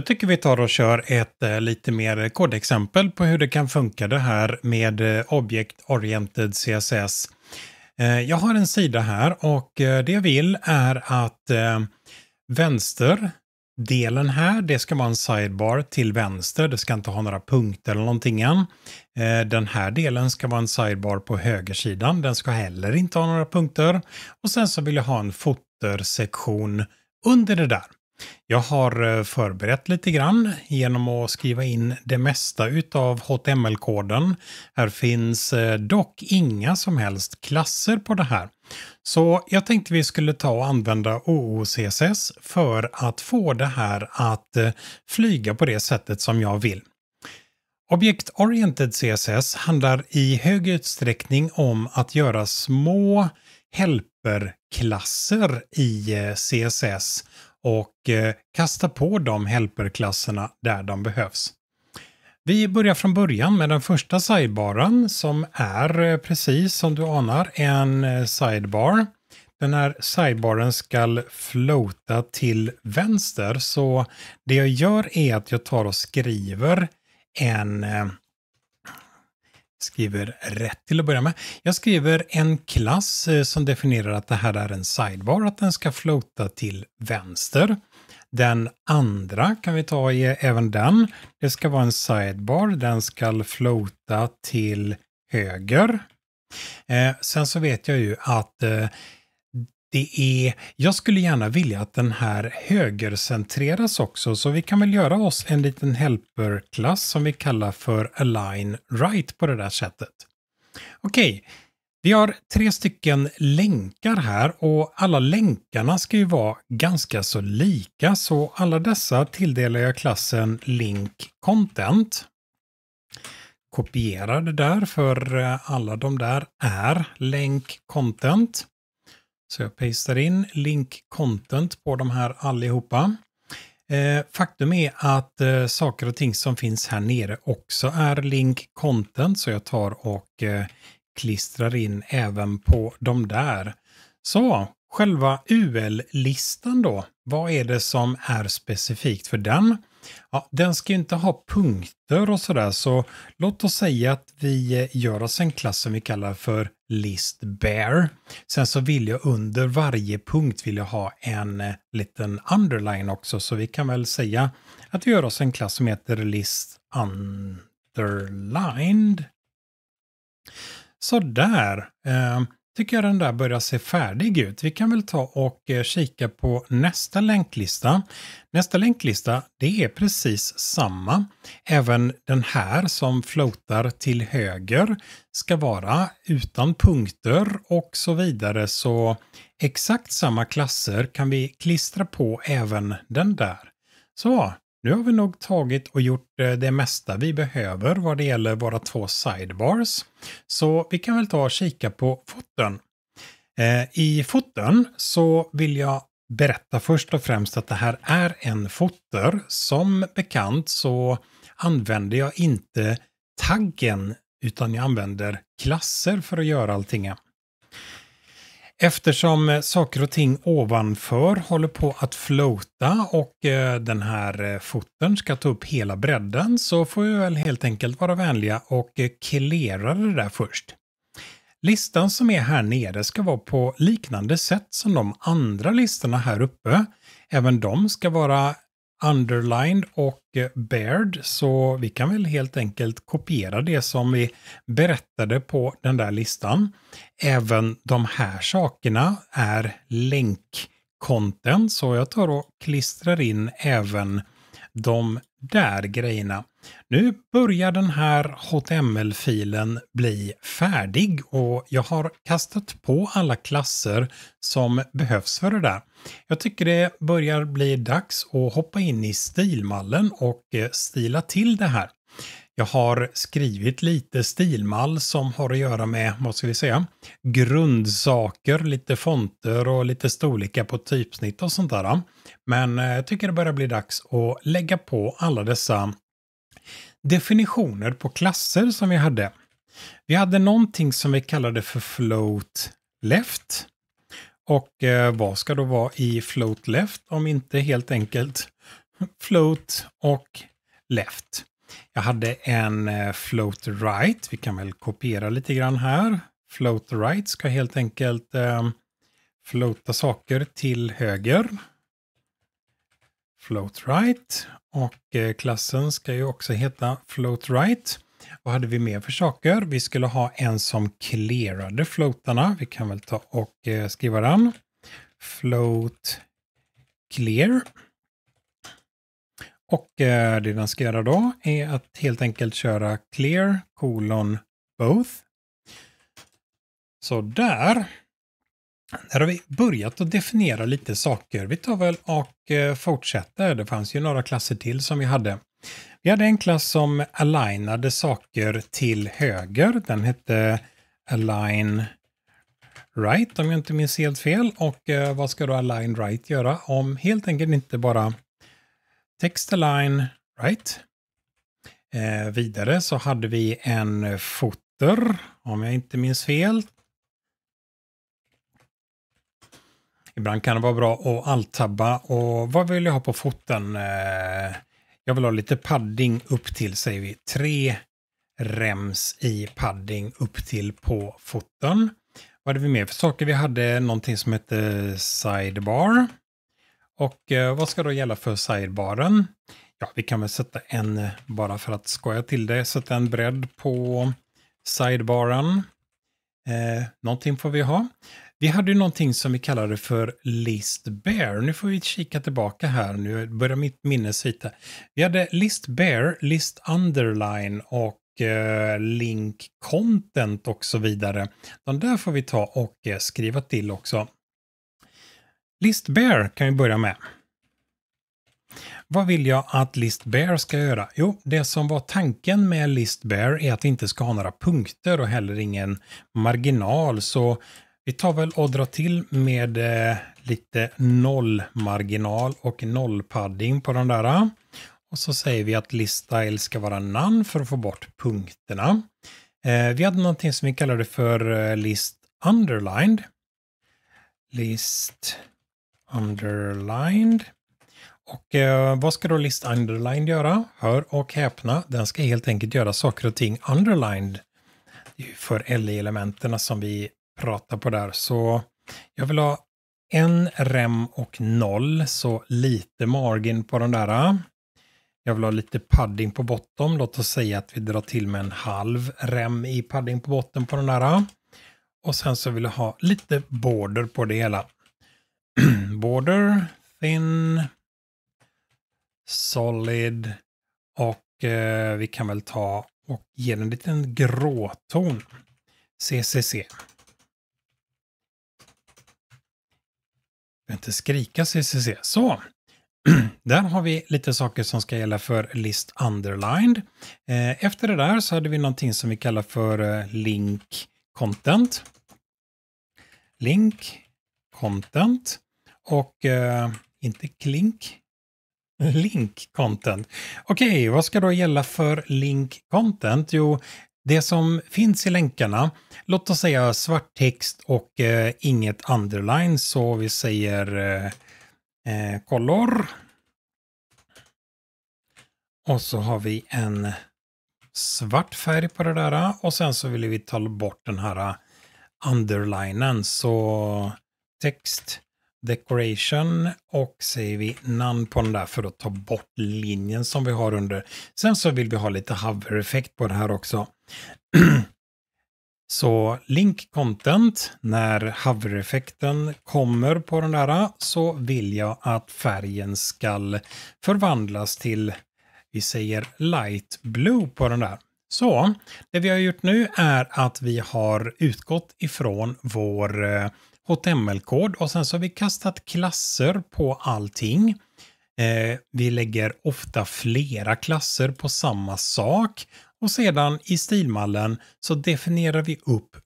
Jag tycker vi tar och kör ett eh, lite mer kodexempel på hur det kan funka det här med eh, Object Oriented CSS. Eh, jag har en sida här och eh, det jag vill är att vänster delen här, det ska vara en sidebar till vänster. Det ska inte ha några punkter eller någonting än. Den här delen ska vara en sidebar på högersidan. Den ska heller inte ha några punkter. Och sen så vill jag ha en fotersektion under det där. Jag har eh, förberett lite grann genom att skriva in det mesta utav HTML-koden. Här finns eh, dock inga som helst klasser på det här. Så jag tänkte vi skulle ta och använda OOCSS för att få det här att eh, flyga på det sättet som jag vill. Object-oriented CSS handlar i hög utsträckning om att göra små helperklasser i CSS och eh, kasta på de helperklasserna där de behövs. Vi börjar från början med den första sidebaren som är eh, precis som du anar en eh, sidebar. Den här sidebaren ska floata till vänster så det jag gör är att jag tar och skriver en skriver rätt till att börja med. Jag skriver en klass eh, som definierar att det här är en sidebar, att den ska flota till vänster. Den andra kan vi ta i även den. Det ska vara en sidebar, den ska flota till höger. Eh, sen så vet jag ju att eh, det är, jag skulle gärna vilja att den här högercentreras också, så vi kan väl göra oss en liten helperklass som vi kallar för align right på det där sättet. Okej, okay. vi har tre stycken länkar här och alla länkarna ska ju vara ganska så lika, så alla dessa tilldelar jag klassen link content. Kopierar det där för eh, alla de där är länk content. Så jag pastar in link content på de här allihopa. Eh, faktum är att eh, saker och ting som finns här nere också är link content, så jag tar och eh, klistrar in även på de där. Så själva UL-listan då, vad är det som är specifikt för den? Ja, den ska ju inte ha punkter och sådär, så låt oss säga att vi eh, gör oss en klass som vi kallar för list bear. Sen så vill jag under varje punkt vill jag ha en eh, liten underline också, så vi kan väl säga att vi gör oss en klass som heter list underlined. Sådär. där. Eh, tycker jag den där börjar se färdig ut. Vi kan väl ta och eh, kika på nästa länklista. Nästa länklista, det är precis samma. Även den här som floatar till höger ska vara utan punkter och så vidare. Så exakt samma klasser kan vi klistra på även den där. Så, nu har vi nog tagit och gjort eh, det mesta vi behöver vad det gäller våra två sidebars. Så vi kan väl ta och kika på foten. Eh, I foten så vill jag berätta först och främst att det här är en foter. Som bekant så använder jag inte taggen utan jag använder klasser för att göra allting. Eftersom eh, saker och ting ovanför håller på att floata och eh, den här eh, foten ska ta upp hela bredden så får vi väl helt enkelt vara vänliga och cleara det där först. Listan som är här nere ska vara på liknande sätt som de andra listorna här uppe. Även de ska vara underlined och eh, bared, så vi kan väl helt enkelt kopiera det som vi berättade på den där listan. Även de här sakerna är länkcontent, så jag tar och klistrar in även de där grejerna. Nu börjar den här HTML-filen bli färdig och jag har kastat på alla klasser som behövs för det där. Jag tycker det börjar bli dags att hoppa in i stilmallen och eh, stila till det här. Jag har skrivit lite stilmall som har att göra med, vad ska vi säga, grundsaker, lite fonter och lite storlekar på typsnitt och sånt där. Men eh, jag tycker det börjar bli dags att lägga på alla dessa definitioner på klasser som vi hade. Vi hade någonting som vi kallade för float left. Och eh, vad ska då vara i float left om inte helt enkelt float och left. Jag hade en eh, float right. Vi kan väl kopiera lite grann här. Float right ska helt enkelt eh, floata saker till höger floatRight. Och eh, klassen ska ju också heta floatRight. Vad hade vi mer för saker? Vi skulle ha en som clearade floatarna. Vi kan väl ta och eh, skriva den. Float clear. Och eh, det den ska göra då är att helt enkelt köra clear colon both. Så där. Här har vi börjat att definiera lite saker. Vi tar väl och eh, fortsätter. Det fanns ju några klasser till som vi hade. Vi hade en klass som alignade saker till höger. Den hette align right om jag inte minns helt fel. Och eh, vad ska då align right göra? Om helt enkelt inte bara text align right. Eh, vidare så hade vi en foter, om jag inte minns fel. Ibland kan det vara bra att alt-tabba och vad vill jag ha på foten? Eh, jag vill ha lite padding upp till, säger vi, tre rems i padding upp till på foten. Vad hade vi mer för saker? Vi hade någonting som hette sidebar. Och eh, vad ska då gälla för sidebaren? Ja, vi kan väl sätta en, bara för att skoja till det, sätta en bredd på sidebaren. Eh, någonting får vi ha. Vi hade ju någonting som vi kallade för List Bear. Nu får vi kika tillbaka här. Nu börjar mitt minne svita. Vi hade List Bear, List Underline och eh, Link Content och så vidare. De där får vi ta och eh, skriva till också. List Bear kan vi börja med. Vad vill jag att List Bear ska göra? Jo, det som var tanken med List Bear är att vi inte ska ha några punkter och heller ingen marginal. Så vi tar väl och drar till med eh, lite nollmarginal och nollpadding på den där. Och så säger vi att liststyle ska vara none för att få bort punkterna. Eh, vi hade någonting som vi kallade för eh, list underlined. List underlined. Och eh, vad ska då list underlined göra? Hör och häpna, den ska helt enkelt göra saker och ting underlined. för LI-elementen som vi pratar på där, så jag vill ha en rem och noll, så lite margin på den där. Jag vill ha lite padding på botten. Låt oss säga att vi drar till med en halv rem i padding på botten på den där. Och sen så vill jag ha lite border på det hela. border, thin, Solid. Och eh, vi kan väl ta och ge den en liten gråton. CCC. Jag inte skrika CCC. Så. Där har vi lite saker som ska gälla för list underlined. Eh, efter det där så hade vi någonting som vi kallar för eh, link content. Link content och eh, inte klink Link content. Okej, okay, vad ska då gälla för link content? Jo, det som finns i länkarna, låt oss säga svart text och eh, inget underline, så vi säger eh, eh, color. Och så har vi en svart färg på det där och sen så vill vi ta bort den här underlinen, så text decoration och säger vi none på den där för att ta bort linjen som vi har under. Sen så vill vi ha lite hover-effekt på det här också. så link content, när hover-effekten kommer på den där så vill jag att färgen ska förvandlas till, vi säger light blue på den där. Så det vi har gjort nu är att vi har utgått ifrån vår eh, HTML-kod och sen så har vi kastat klasser på allting. Eh, vi lägger ofta flera klasser på samma sak och sedan i stilmallen så definierar vi upp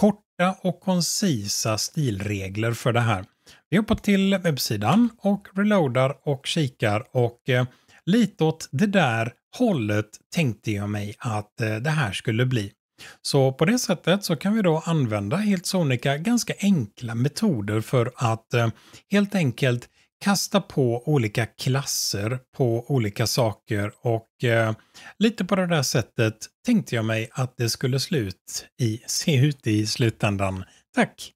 korta och koncisa stilregler för det här. Vi hoppar till webbsidan och reloadar och kikar och eh, lite åt det där hållet tänkte jag mig att eh, det här skulle bli. Så på det sättet så kan vi då använda helt sonika ganska enkla metoder för att eh, helt enkelt kasta på olika klasser på olika saker och eh, lite på det där sättet tänkte jag mig att det skulle slut i, se ut i slutändan. Tack!